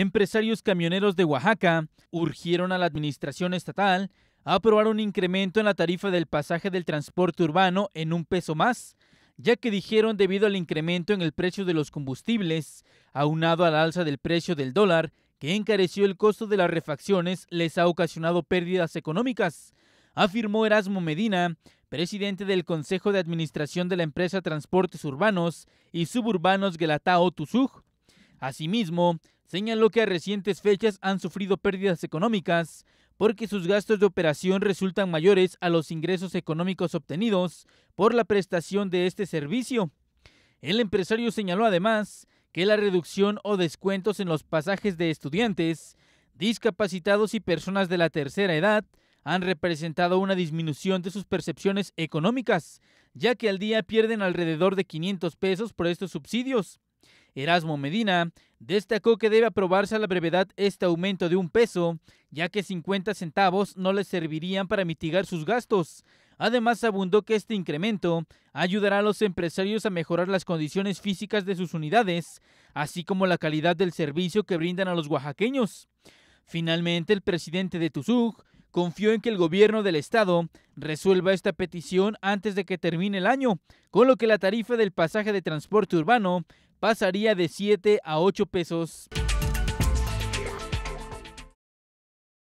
Empresarios camioneros de Oaxaca urgieron a la administración estatal a aprobar un incremento en la tarifa del pasaje del transporte urbano en un peso más, ya que dijeron debido al incremento en el precio de los combustibles, aunado a la alza del precio del dólar, que encareció el costo de las refacciones, les ha ocasionado pérdidas económicas, afirmó Erasmo Medina, presidente del Consejo de Administración de la empresa Transportes Urbanos y Suburbanos Gelatao Tusug. Asimismo, señaló que a recientes fechas han sufrido pérdidas económicas porque sus gastos de operación resultan mayores a los ingresos económicos obtenidos por la prestación de este servicio. El empresario señaló además que la reducción o descuentos en los pasajes de estudiantes, discapacitados y personas de la tercera edad han representado una disminución de sus percepciones económicas, ya que al día pierden alrededor de 500 pesos por estos subsidios. Erasmo Medina destacó que debe aprobarse a la brevedad este aumento de un peso, ya que 50 centavos no le servirían para mitigar sus gastos. Además, abundó que este incremento ayudará a los empresarios a mejorar las condiciones físicas de sus unidades, así como la calidad del servicio que brindan a los oaxaqueños. Finalmente, el presidente de TUSUG confió en que el gobierno del estado resuelva esta petición antes de que termine el año, con lo que la tarifa del pasaje de transporte urbano pasaría de 7 a 8 pesos.